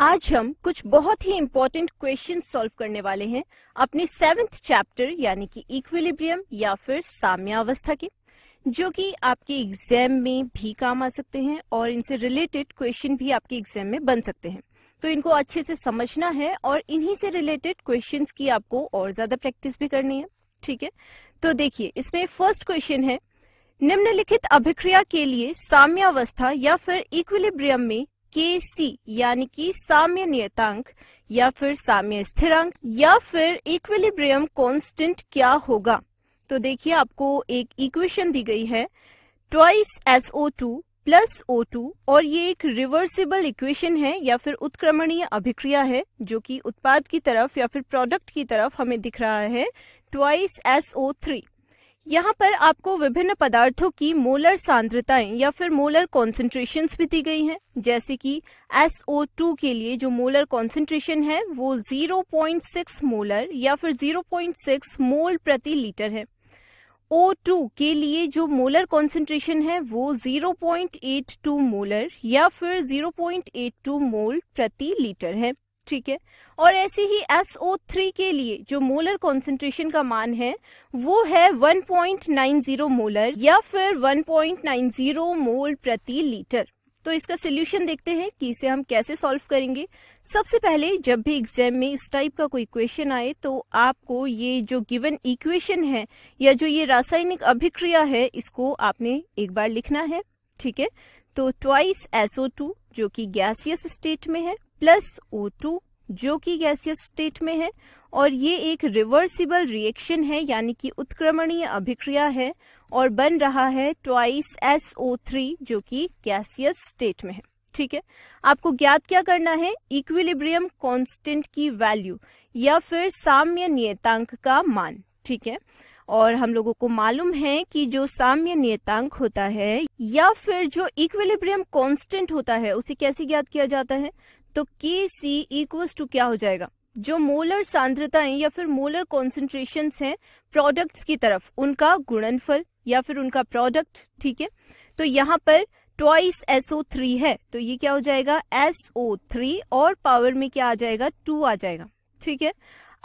आज हम कुछ बहुत ही इम्पोर्टेंट क्वेश्चन सॉल्व करने वाले हैं अपने सेवेंथ चैप्टर यानी कि इक्विलिब्रियम या फिर साम्यावस्था के जो कि आपके एग्जाम में भी काम आ सकते हैं और इनसे रिलेटेड क्वेश्चन भी आपके एग्जाम में बन सकते हैं तो इनको अच्छे से समझना है और इन्हीं से रिलेटेड क्वेश्चन की आपको और ज्यादा प्रैक्टिस भी करनी है ठीक है तो देखिए इसमें फर्स्ट क्वेश्चन है निम्नलिखित अभिक्रिया के लिए साम्यावस्था या फिर इक्विलिब्रियम में के सी यानी कि साम्य नियतांक या फिर साम्य स्थिरांक या फिर इक्विलिब्रियम कांस्टेंट क्या होगा तो देखिए आपको एक इक्वेशन दी गई है twice S O two plus O two और ये एक रिवर्सिबल इक्वेशन है या फिर उत्क्रमणीय अभिक्रिया है जो कि उत्पाद की तरफ या फिर प्रोडक्ट की तरफ हमें दिख रहा है ट्वाइस एस ओ थ्री यहाँ पर आपको विभिन्न पदार्थों की मोलर सांद्रताएं या फिर मोलर कॉन्सेंट्रेशन भी दी गई हैं जैसे कि SO2 के लिए जो मोलर कॉन्सेंट्रेशन है वो 0.6 मोलर या फिर 0.6 मोल प्रति लीटर है O2 के लिए जो मोलर कॉन्सेंट्रेशन है वो 0.82 मोलर या फिर 0.82 मोल प्रति लीटर है ठीक है और ऐसे ही थ्री के लिए जो मोलर कॉन्सेंट्रेशन का मान है वो है 1.90 मोलर या फिर 1.90 मोल प्रति लीटर तो इसका सोल्यूशन देखते हैं कि इसे हम कैसे सॉल्व करेंगे सबसे पहले जब भी एग्जाम में इस टाइप का कोई क्वेश्चन आए तो आपको ये जो गिवन इक्वेशन है या जो ये रासायनिक अभिक्रिया है इसको आपने एक बार लिखना है ठीक है तो ट्वाइस एसओ टू जो कि गैसियस स्टेट में है प्लस ओ टू जो कि गैसियस स्टेट में है और ये एक रिवर्सिबल रिएक्शन है यानी कि उत्क्रमणीय अभिक्रिया है और बन रहा है ट्वाइस एस ओ थ्री जो कि गैसियस स्टेट में है ठीक है आपको ज्ञात क्या करना है इक्विलिब्रियम कांस्टेंट की वैल्यू या फिर साम्य नियतांक का मान ठीक है और हम लोगों को मालूम है कि जो साम्य नियतांक होता है या फिर जो इक्विलिब्रियम कांस्टेंट होता है उसे कैसे ज्ञात किया जाता है तो के सी इक्वल्स टू क्या हो जाएगा जो मोलर सांद्रताएं या फिर मोलर कॉन्सेंट्रेशन हैं प्रोडक्ट्स की तरफ उनका गुणनफल या फिर उनका प्रोडक्ट ठीक है तो यहाँ पर ट्वाइस थ्री है तो ये क्या हो जाएगा थ्री और पावर में क्या आ जाएगा टू आ जाएगा ठीक है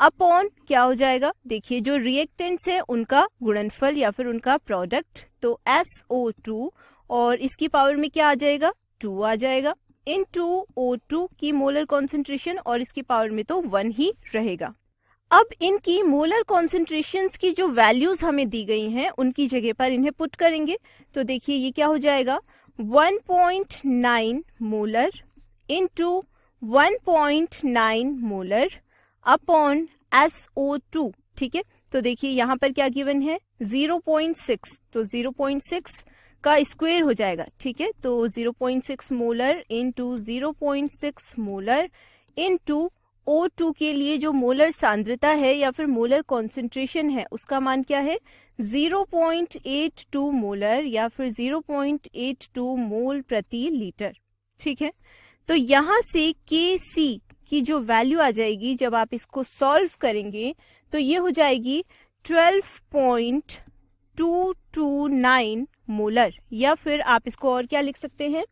अपॉन क्या हो जाएगा देखिए जो रिएक्टेंट्स है उनका गुणनफल या फिर उनका प्रोडक्ट तो एसओ टू और इसकी पावर में क्या आ जाएगा टू आ जाएगा इन टू ओ टू की मोलर कॉन्सेंट्रेशन और इसकी पावर में तो वन ही रहेगा अब इनकी मोलर कॉन्सेंट्रेशन की जो वैल्यूज हमें दी गई हैं उनकी जगह पर इन्हें पुट करेंगे तो देखिए ये क्या हो जाएगा 1.9 molar point 1.9 molar upon two ठीक है तो देखिए यहाँ पर क्या गिवन है 0.6 तो 0.6 का स्क्वायर हो जाएगा ठीक है तो 0.6 molar to zero molar to O two के लिए जो मोलर सांद्रता है या फिर मोलर कॉन्सेंट्रेशन है उसका मान क्या है 0.82 मोलर या फिर 0.82 मोल प्रति लीटर ठीक है तो यहां से के सी की जो वैल्यू आ जाएगी जब आप इसको सॉल्व करेंगे तो ये हो जाएगी 12.229 मोलर या फिर आप इसको और क्या लिख सकते हैं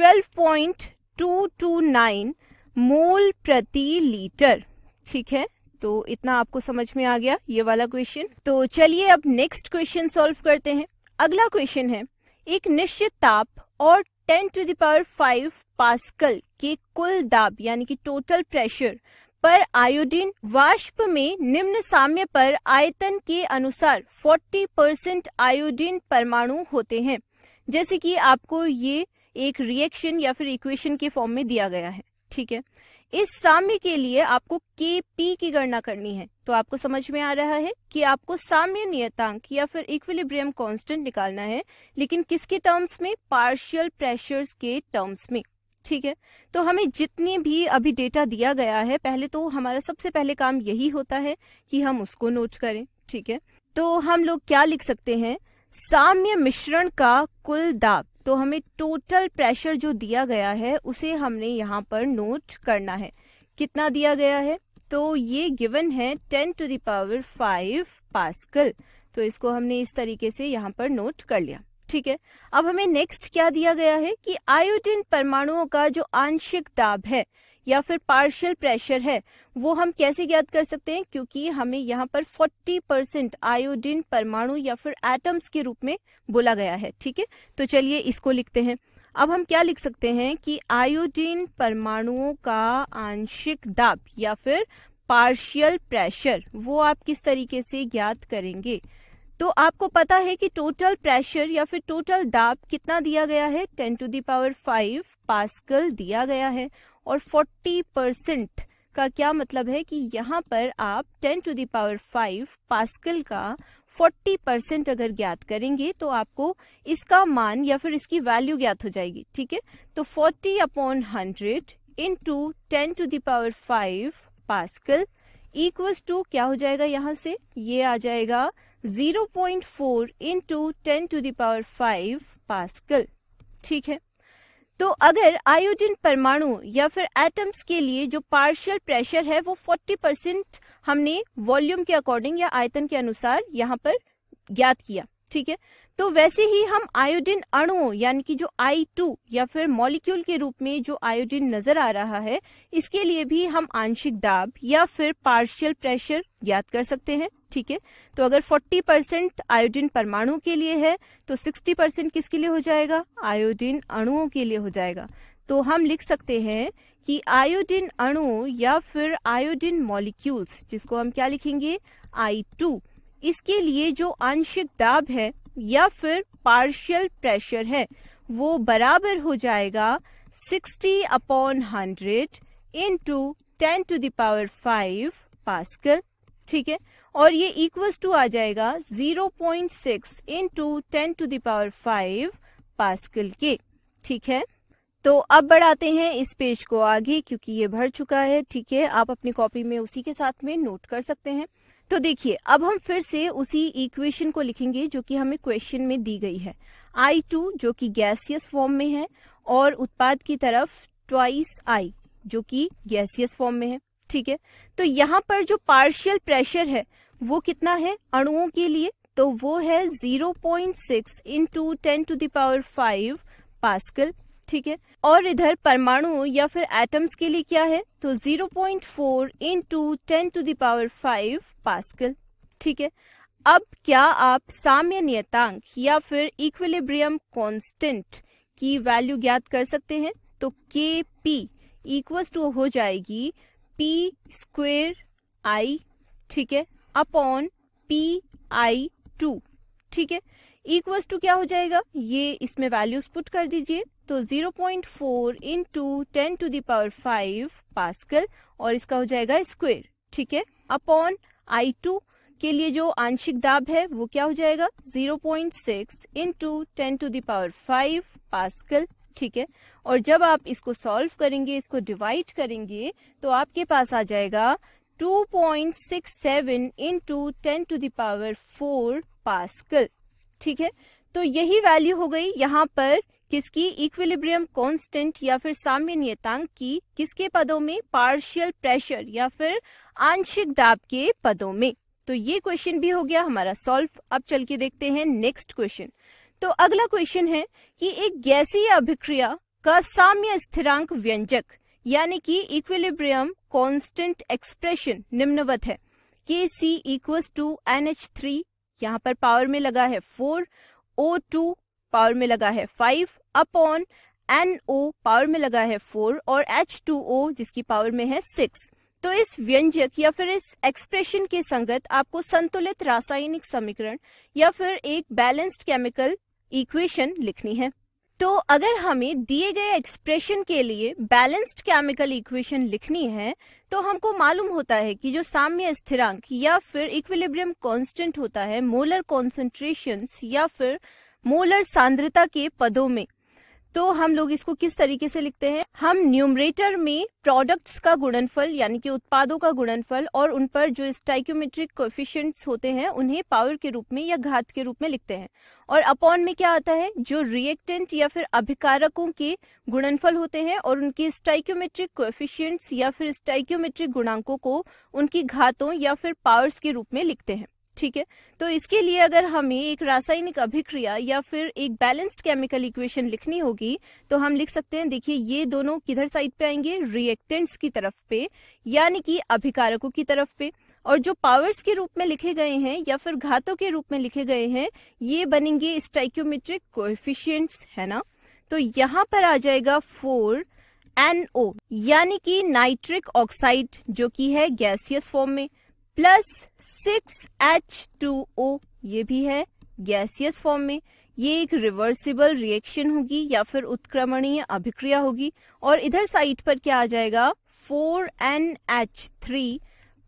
12.229 मोल प्रति लीटर ठीक है तो इतना आपको समझ में आ गया ये वाला क्वेश्चन तो चलिए अब नेक्स्ट क्वेश्चन सॉल्व करते हैं अगला क्वेश्चन है एक निश्चित ताप और 10 टू दावर 5 पास्कल के कुल दाब यानी कि टोटल प्रेशर पर आयोडीन वाष्प में निम्न साम्य पर आयतन के अनुसार 40 परसेंट आयोडीन परमाणु होते हैं जैसे कि आपको ये एक रिएक्शन या फिर इक्वेशन के फॉर्म में दिया गया है ठीक है इस साम्य के लिए आपको के पी की गणना करनी है तो आपको समझ में आ रहा है कि आपको साम्य नियतांक या फिर इक्विलिब्रियम कांस्टेंट निकालना है लेकिन किसके टर्म्स में पार्शियल प्रेशर्स के टर्म्स में ठीक है तो हमें जितने भी अभी डेटा दिया गया है पहले तो हमारा सबसे पहले काम यही होता है कि हम उसको नोट करें ठीक है तो हम लोग क्या लिख सकते हैं साम्य मिश्रण का कुल दाब तो हमें टोटल प्रेशर जो दिया गया है उसे हमने यहाँ पर नोट करना है कितना दिया गया है तो ये गिवन है ten to the power five pascal तो इसको हमने इस तरीके से यहाँ पर नोट कर लिया ठीक है अब हमें नेक्स्ट क्या दिया गया है कि आयोडीन परमाणुओं का जो आंशिक दाब है या फिर पार्शियल प्रेशर है वो हम कैसे ज्ञात कर सकते हैं क्योंकि हमें यहाँ पर 40 परसेंट आयोडीन परमाणु या फिर एटम्स के रूप में बोला गया है ठीक है तो चलिए इसको लिखते हैं अब हम क्या लिख सकते हैं कि आयोडीन परमाणुओं का आंशिक दाब या फिर पार्शियल प्रेशर वो आप किस तरीके से ज्ञात करेंगे तो आपको पता है कि टोटल प्रेशर या फिर टोटल दाब कितना दिया गया है ten to the power five pascal दिया गया है और फोर्टी परसेंट का क्या मतलब है कि यहाँ पर आप 10 टू दावर 5 पास्कल का 40 परसेंट अगर ज्ञात करेंगे तो आपको इसका मान या फिर इसकी वैल्यू ज्ञात हो जाएगी ठीक है तो 40 upon 100 into ten to the power five pascal equal to क्या हो जाएगा यहाँ से ये आ जाएगा 0.4 point four into ten to the power five pascal ठीक है तो अगर आयोजन परमाणु या फिर एटम्स के लिए जो पार्शियल प्रेशर है वो 40 परसेंट हमने वॉल्यूम के अकॉर्डिंग या आयतन के अनुसार यहाँ पर ज्ञात किया ठीक है तो वैसे ही हम आयोडीन अणुओं यानी कि जो आई टू या फिर मॉलिक्यूल के रूप में जो आयोडीन नजर आ रहा है इसके लिए भी हम आंशिक दाब या फिर पार्शियल प्रेशर ज्ञात कर सकते हैं ठीक है तो अगर 40 परसेंट आयोडीन परमाणु के लिए है तो 60 परसेंट किसके लिए हो जाएगा आयोडीन अणुओं के लिए हो जाएगा तो हम लिख सकते हैं कि आयोडीन अणु या फिर आयोडीन मॉलिक्यूल्स जिसको हम क्या लिखेंगे आई टू इसके लिए जो आंशिक दाब है या फिर पार्शियल प्रेशर है वो बराबर हो जाएगा 60 upon hundred into ten to the power five pascal ठीक है और ये इक्वल्स टू आ जाएगा 0.6 point six into ten to the power five pascal के ठीक है तो अब बढ़ाते हैं इस पेज को आगे क्योंकि ये भर चुका है ठीक है आप अपनी कॉपी में उसी के साथ में नोट कर सकते हैं तो देखिए अब हम फिर से उसी इक्वेशन को लिखेंगे जो कि हमें क्वेश्चन में दी गई है आई टू जो कि गैसियस फॉर्म में है और उत्पाद की तरफ ट्वाइस आई जो कि गैसियस फॉर्म में है ठीक है तो यहाँ पर जो पार्शियल प्रेशर है वो कितना है अणुओं के लिए तो वो है 0.6 point six into ten to the power five pascal ठीक है और इधर परमाणु या फिर एटम्स के लिए क्या है तो 0.4 point four to ten to the power five pascal ठीक है अब क्या आप साम्य नियतांक या फिर इक्विलिब्रियम कांस्टेंट की वैल्यू ज्ञात कर सकते हैं तो के पी इक्वल टू हो जाएगी पी स्क्वेर आई ठीक है अपॉन पी आई टू ठीक है इक्वस टू क्या हो जाएगा ये इसमें वैल्यूज पुट कर दीजिए तो 0.4 point four into ten to the power five pascal और इसका हो जाएगा स्क्वेयर ठीक है अपॉन आई टू के लिए जो आंशिक दाब है वो क्या हो जाएगा 0.6 point six into ten to the power five pascal ठीक है और जब आप इसको सॉल्व करेंगे इसको डिवाइड करेंगे तो आपके पास आ जाएगा 2.67 into ten to the power four pascal ठीक है तो यही वैल्यू हो गई यहाँ पर किसकी इक्विलिब्रियम कांस्टेंट या फिर साम्य नियतांक की किसके पदों में पार्शियल प्रेशर या फिर आंशिक दाब के पदों में तो ये क्वेश्चन भी हो गया हमारा सॉल्व अब चल के देखते हैं नेक्स्ट क्वेश्चन तो अगला क्वेश्चन है कि एक गैसीय अभिक्रिया का साम्य स्थिरांक व्यंजक यानी कि इक्विलिब्रियम कांस्टेंट एक्सप्रेशन निम्नवत है K C equal to N H three यहाँ पर पावर में लगा है फोर ओ टू पावर में लगा है five upon N O power में लगा है फोर और एच टू ओ जिसकी पावर में है सिक्स तो इस व्यंजक या फिर इस एक्सप्रेशन के संगत आपको संतुलित रासायनिक समीकरण या फिर एक बैलेंस्ड केमिकल इक्वेशन लिखनी है तो अगर हमें दिए गए एक्सप्रेशन के लिए बैलेंस्ड केमिकल इक्वेशन लिखनी है तो हमको मालूम होता है कि जो साम्य स्थिरांक या फिर इक्विलिब्रियम कांस्टेंट होता है मोलर कॉन्सेंट्रेशन या फिर मोलर सांद्रता के पदों में तो हम लोग इसको किस तरीके से लिखते हैं हम न्यूमरेटर में प्रोडक्ट्स का गुणनफल यानी कि उत्पादों का गुणनफल और उन पर जो स्टाइक्योमेट्रिक कोफिशियंट्स होते हैं उन्हें पावर के रूप में या घात के रूप में लिखते हैं और अपॉन में क्या आता है जो रिएक्टेंट या फिर अभिकारकों के गुणनफल होते हैं और उनके स्टाइक्योमेट्रिक कोफिशियंट्स या फिर स्टाइक्योमेट्रिक गुणांकों को उनकी घातों या फिर पावर्स के रूप में लिखते हैं ठीक है तो इसके लिए अगर हमें एक रासायनिक अभिक्रिया या फिर एक बैलेंस्ड केमिकल इक्वेशन लिखनी होगी तो हम लिख सकते हैं देखिए ये दोनों किधर साइड पे आएंगे रिएक्टेंट्स की तरफ पे यानी कि अभिकारकों की तरफ पे और जो पावर्स के रूप में लिखे गए हैं या फिर घातों के रूप में लिखे गए हैं ये बनेंगे स्टाइक्योमेट्रिक कोएफिशिएंट्स है ना तो यहाँ पर आ जाएगा फोर एनओ यानी कि नाइट्रिक ऑक्साइड जो कि है गैसियस फॉर्म में plus six H two O ये भी है गैसियस फॉर्म में ये एक रिवर्सिबल रिएक्शन होगी या फिर उत्क्रमणीय अभिक्रिया होगी और इधर साइड पर क्या आ जाएगा four N H three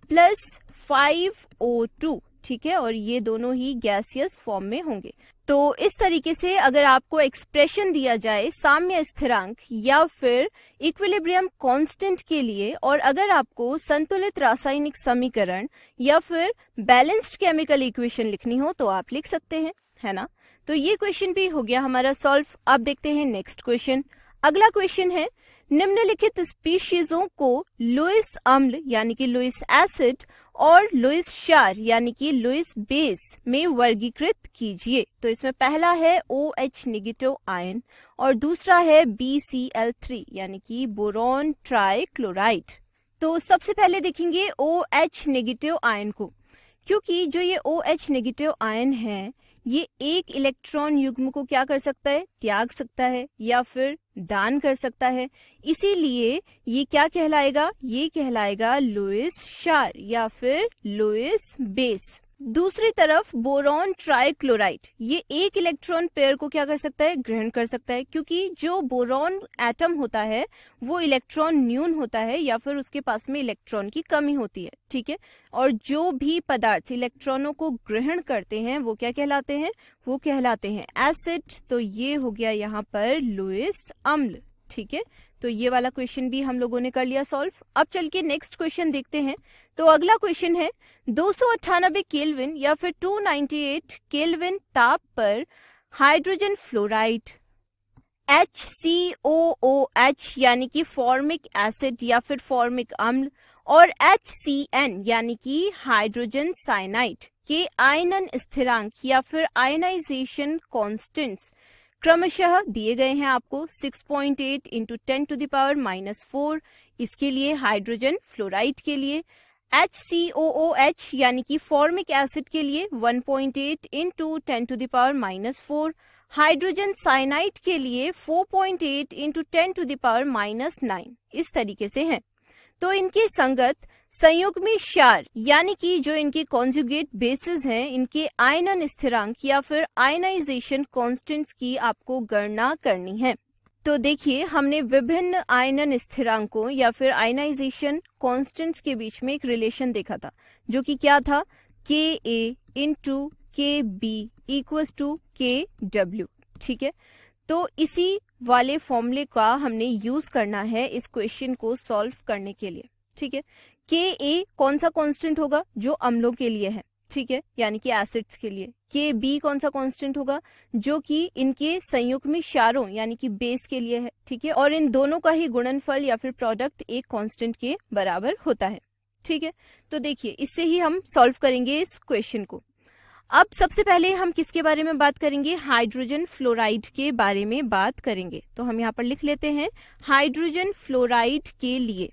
plus five O two ठीक है और ये दोनों ही गैसियस फॉर्म में होंगे तो इस तरीके से अगर आपको एक्सप्रेशन दिया जाए साम्य स्थिरांक या फिर इक्विलिब्रियम कांस्टेंट के लिए और अगर आपको संतुलित रासायनिक समीकरण या फिर बैलेंस्ड केमिकल इक्वेशन लिखनी हो तो आप लिख सकते हैं है ना तो ये क्वेश्चन भी हो गया हमारा सॉल्व आप देखते हैं नेक्स्ट क्वेश्चन अगला क्वेश्चन है निम्नलिखित स्पीशीजों को लुइस अम्ल यानी कि लुइस एसिड और लुइस शार यानी कि लुइस बेस में वर्गीकृत कीजिए तो इसमें पहला है ओ एच निगेटिव आयन और दूसरा है बी सी एल थ्री यानी कि बोरॉन ट्राइक्लोराइड तो सबसे पहले देखेंगे ओ एच निगेटिव आयन को क्योंकि जो ये ओ एच निगेटिव आयन है ये एक इलेक्ट्रॉन युग्म को क्या कर सकता है त्याग सकता है या फिर दान कर सकता है इसीलिए ये क्या कहलाएगा ये कहलाएगा लुइस शार या फिर लुइस बेस दूसरी तरफ बोरॉन ट्राइक्लोराइड ये एक इलेक्ट्रॉन पेयर को क्या कर सकता है ग्रहण कर सकता है क्योंकि जो बोरॉन एटम होता है वो इलेक्ट्रॉन न्यून होता है या फिर उसके पास में इलेक्ट्रॉन की कमी होती है ठीक है और जो भी पदार्थ इलेक्ट्रॉनों को ग्रहण करते हैं वो क्या कहलाते हैं वो कहलाते हैं एसिड तो ये हो गया यहाँ पर लुइस अम्ल ठीक है तो ये वाला क्वेश्चन भी हम लोगों ने कर लिया सॉल्व अब चल के नेक्स्ट क्वेश्चन देखते हैं तो अगला क्वेश्चन है दो सौ या फिर 298 केल्विन ताप पर hydrogen fluoride H C O O H यानी कि फॉर्मिक एसिड या फिर फॉर्मिक अम्ल और एच सी एन यानी कि हाइड्रोजन साइनाइड के आयनन स्थिरांक या फिर आयनाइजेशन कॉन्स्टेंट्स क्रमशः दिए गए हैं आपको 6.8 point eight into ten to the power minus four इसके लिए हाइड्रोजन फ्लोराइड के लिए H C O O H यानी कि फॉर्मिक एसिड के लिए 1.8 point eight into ten to the power minus four hydrogen cyanide के लिए 4.8 point eight into ten to the power minus nine इस तरीके से है तो इनके संगत संयोग में क्षार यानी कि जो इनके कॉन्जुगेट बेसिस हैं इनके आयनन स्थिरांक या फिर आयनाइजेशन कॉन्स्टेंट्स की आपको गणना करनी है तो देखिए हमने विभिन्न आयनन स्थिरांकों या फिर आयनाइजेशन कॉन्स्टेंट्स के बीच में एक रिलेशन देखा था जो कि क्या था K A into K B equals to K W ठीक है तो इसी वाले फॉर्मूले का हमने यूज करना है इस क्वेश्चन को सॉल्व करने के लिए ठीक है के ए कौन सा कांस्टेंट होगा जो अम्लों के लिए है ठीक है यानी कि एसिड्स के लिए के बी कौन सा कांस्टेंट होगा जो कि इनके संयुक्त में शारों यानी कि बेस के लिए है ठीक है और इन दोनों का ही गुणनफल या फिर प्रोडक्ट एक कांस्टेंट के बराबर होता है ठीक है तो देखिए इससे ही हम सॉल्व करेंगे इस क्वेश्चन को अब सबसे पहले हम किसके बारे में बात करेंगे हाइड्रोजन फ्लोराइड के बारे में बात करेंगे तो हम यहाँ पर लिख लेते हैं हाइड्रोजन फ्लोराइड के लिए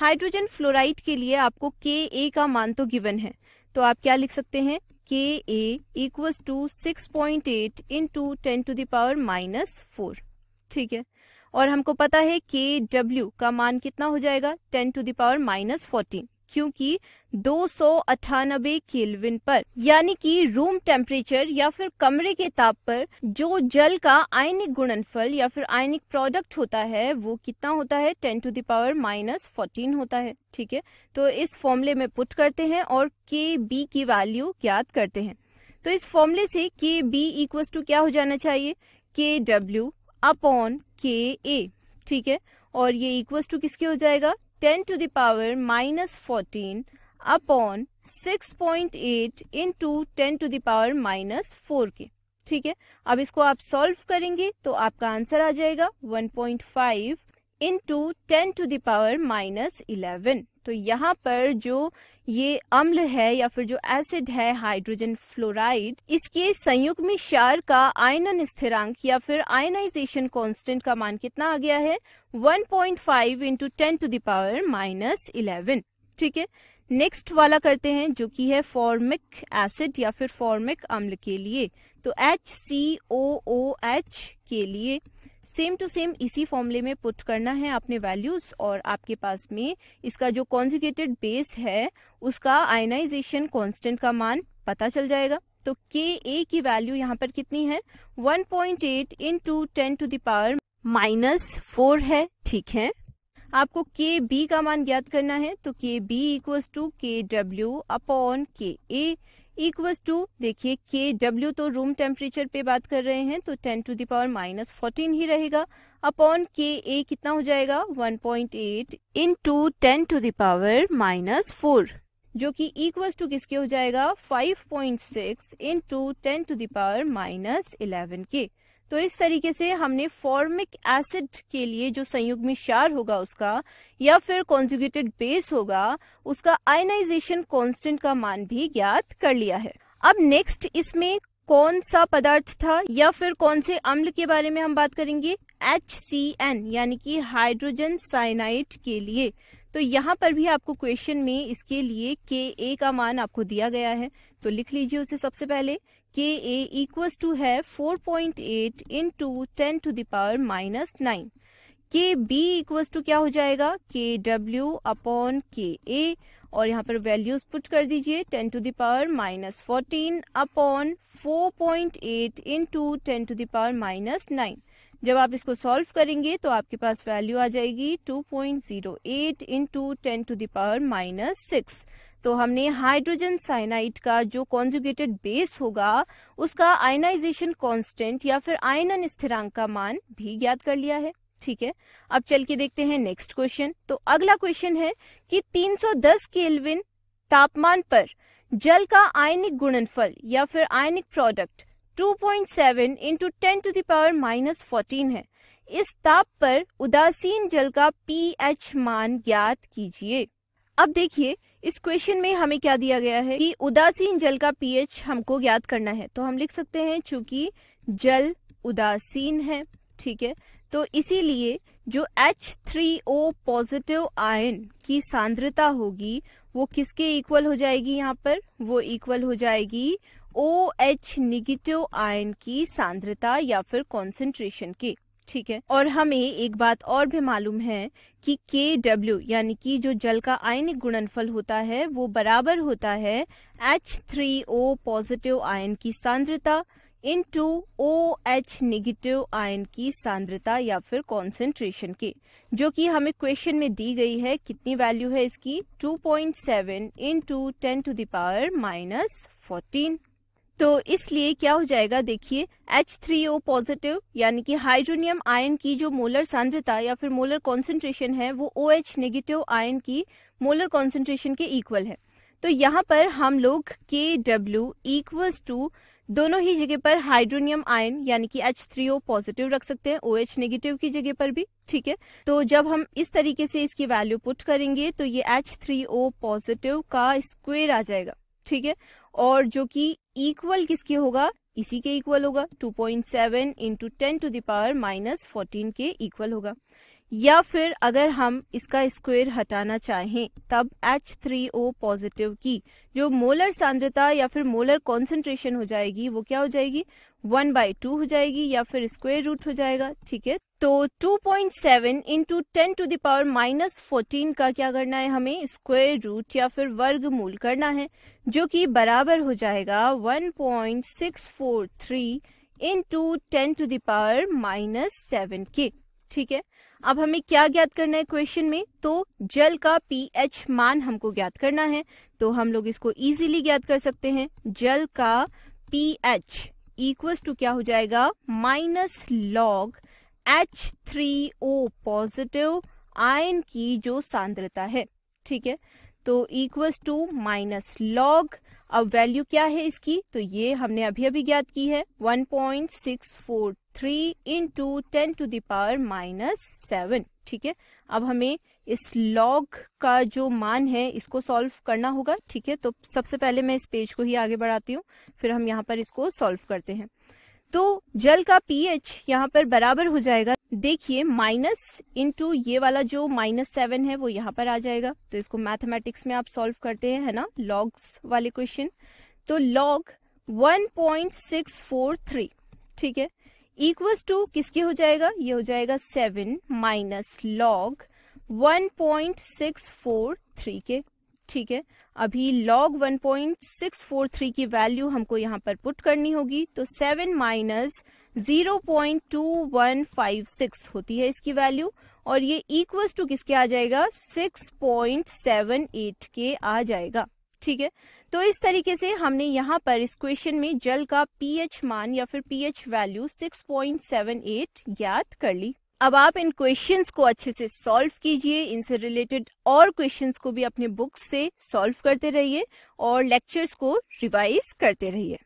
हाइड्रोजन फ्लोराइड के लिए आपको के ए का मान तो गिवन है तो आप क्या लिख सकते हैं K A equal to six point eight into ten to the power minus four ठीक है और हमको पता है के डब्ल्यू का मान कितना हो जाएगा ten to the power minus fourteen क्योंकि दो सौ अठानबे केलविन पर यानी कि रूम टेम्परेचर या फिर कमरे के ताप पर जो जल का आयनिक गुणनफल या फिर आयनिक प्रोडक्ट होता है वो कितना होता है ten to the power minus fourteen होता है ठीक है तो इस फॉर्मूले में पुट करते हैं और के बी की वैल्यू ज्ञात करते हैं तो इस फॉर्मूले से के बी इक्वल टू क्या हो जाना चाहिए के डब्ल्यू अपॉन के ए ठीक है और ये इक्वल टू किसके हो जाएगा ten to the power minus fourteen upon six point eight into ten to the power minus four के ठीक है अब इसको आप सॉल्व करेंगे तो आपका आंसर आ जाएगा one point five into ten to the power minus eleven तो यहाँ पर जो ये अम्ल है या फिर जो एसिड है हाइड्रोजन फ्लोराइड इसके संयुक्त में क्षार का आयनन स्थिरांक या फिर आयनाइजेशन कांस्टेंट का मान कितना आ गया है 1.5 point five into ten to the power minus eleven ठीक है नेक्स्ट वाला करते हैं जो कि है फॉर्मिक एसिड या फिर फॉर्मिक अम्ल के लिए तो H C O O H के लिए सेम टू सेम इसी फॉर्मूले में पुट करना है आपने वैल्यूज और आपके पास में इसका जो कॉन्जुगेटेड बेस है उसका आयनाइजेशन कांस्टेंट का मान पता चल जाएगा तो के ए की वैल्यू यहाँ पर कितनी है 1.8 point eight into ten to the power minus four है ठीक है आपको के बी का मान ज्ञात करना है तो K B equals to K W upon K A equal to देखिए के डब्ल्यू तो रूम टेम्परेचर पे बात कर रहे हैं तो ten to the power minus fourteen ही रहेगा अपॉन के ए कितना हो जाएगा one point eight into ten to the power minus four जो कि इक्वल टू किसके हो जाएगा five point six into ten to the power minus eleven के तो इस तरीके से हमने फॉर्मिक एसिड के लिए जो संयुग्मी क्षार होगा उसका या फिर कॉन्जुगेटेड बेस होगा उसका आयनाइजेशन कांस्टेंट का मान भी ज्ञात कर लिया है अब नेक्स्ट इसमें कौन सा पदार्थ था या फिर कौन से अम्ल के बारे में हम बात करेंगे एच सी एन यानी कि हाइड्रोजन साइनाइट के लिए तो यहाँ पर भी आपको क्वेश्चन में इसके लिए के ए का मान आपको दिया गया है तो लिख लीजिए उसे सबसे पहले के ए इक्वस टू है 4.8 point eight into ten to the power minus nine K B equals to क्या हो जाएगा के डब्ल्यू अपॉन के ए और यहाँ पर वैल्यूज पुट कर दीजिए 10 to the power minus fourteen upon four point eight into ten to the power minus nine जब आप इसको सॉल्व करेंगे तो आपके पास वैल्यू आ जाएगी 2.08 point zero eight into ten to the power minus six तो हमने हाइड्रोजन साइनाइड का जो कॉन्जुगेटेड बेस होगा उसका आयनाइजेशन कांस्टेंट या फिर आयनन स्थिरांक का मान भी ज्ञात कर लिया है ठीक है अब चल के देखते हैं नेक्स्ट क्वेश्चन तो अगला क्वेश्चन है कि 310 केल्विन तापमान पर जल का आयनिक गुणनफल या फिर आयनिक product 2.7 into ten to the power minus fourteen है इस ताप पर उदासीन जल का पीएच मान ज्ञात कीजिए अब देखिए इस क्वेश्चन में हमें क्या दिया गया है कि उदासीन जल का पीएच हमको ज्ञात करना है तो हम लिख सकते हैं चूंकि जल उदासीन है ठीक है तो इसीलिए जो H3O पॉजिटिव आयन की सांद्रता होगी वो किसके इक्वल हो जाएगी यहाँ पर वो इक्वल हो जाएगी OH निगेटिव आयन की सांद्रता या फिर कॉन्सेंट्रेशन के ठीक है और हमें एक बात और भी मालूम है कि के डब्ल्यू यानी कि जो जल का आयनिक गुणनफल होता है वो बराबर होता है एच थ्री ओ पॉजिटिव आयन की सांद्रता into O H negative आयन की सांद्रता या फिर कॉन्सेंट्रेशन के जो कि हमें क्वेश्चन में दी गई है कितनी वैल्यू है इसकी 2.7 point seven into ten to the power minus fourteen तो इसलिए क्या हो जाएगा देखिए एच थ्री ओ पॉजिटिव यानी कि हाइड्रोनियम आयन की जो मोलर सांद्रता या फिर मोलर कॉन्सेंट्रेशन है वो ओ एच नेगेटिव आयन की मोलर कॉन्सेंट्रेशन के इक्वल है तो यहाँ पर हम लोग के डब्ल्यू इक्वल्स टू दोनों ही जगह पर हाइड्रोनियम आयन यानी कि एच थ्री ओ पॉजिटिव रख सकते हैं ओ एच नेगेटिव की जगह पर भी ठीक है तो जब हम इस तरीके से इसकी वैल्यू पुट करेंगे तो ये एच थ्री ओ पॉजिटिव का स्क्वेयर आ जाएगा ठीक है और जो कि इक्वल किसके होगा इसी के इक्वल होगा 2.7 point seven into ten to the power minus fourteen के इक्वल होगा या फिर अगर हम इसका स्क्वायर हटाना चाहें तब H3O पॉजिटिव की जो मोलर सांद्रता या फिर मोलर कॉन्सेंट्रेशन हो जाएगी वो क्या हो जाएगी वन बाई टू हो जाएगी या फिर स्क्वायर रूट हो जाएगा ठीक है तो 2.7 point seven into ten to the power minus fourteen का क्या करना है हमें स्क्वायर रूट या फिर वर्ग मूल करना है जो कि बराबर हो जाएगा 1.643 point six four three into ten to the power minus seven के ठीक है अब हमें क्या ज्ञात करना है क्वेश्चन में तो जल का पीएच मान हमको ज्ञात करना है तो हम लोग इसको इजीली ज्ञात कर सकते हैं जल का पीएच इक्वस टू क्या हो जाएगा minus log H three O positive आयन की जो सांद्रता है ठीक है तो इक्वस टू माइनस लॉग अब वैल्यू क्या है इसकी तो ये हमने अभी अभी ज्ञात की है 1.643 to ten to the power minus seven ठीक है अब हमें इस लॉग का जो मान है इसको सॉल्व करना होगा ठीक है तो सबसे पहले मैं इस पेज को ही आगे बढ़ाती हूँ फिर हम यहाँ पर इसको सॉल्व करते हैं तो जल का पीएच यहाँ पर बराबर हो जाएगा देखिए माइनस इनटू ये वाला जो माइनस सेवन है वो यहाँ पर आ जाएगा तो इसको मैथमेटिक्स में आप सॉल्व करते हैं है ना लॉग्स वाले क्वेश्चन तो लॉग 1.643 ठीक है इक्वस टू किसके हो जाएगा ये हो जाएगा सेवन माइनस लॉग 1.643 के ठीक है अभी लॉग 1.643 की वैल्यू हमको यहाँ पर पुट करनी होगी तो 7 माइनस 0.2156 होती है इसकी वैल्यू और ये इक्वल टू किसके आ जाएगा 6.78 के आ जाएगा ठीक है तो इस तरीके से हमने यहाँ पर इस क्वेश्चन में जल का पीएच मान या फिर पीएच वैल्यू 6.78 ज्ञात कर ली अब आप इन क्वेश्चंस को अच्छे से सॉल्व कीजिए इनसे रिलेटेड और क्वेश्चंस को भी अपने बुक से सॉल्व करते रहिए और लेक्चर्स को रिवाइज करते रहिए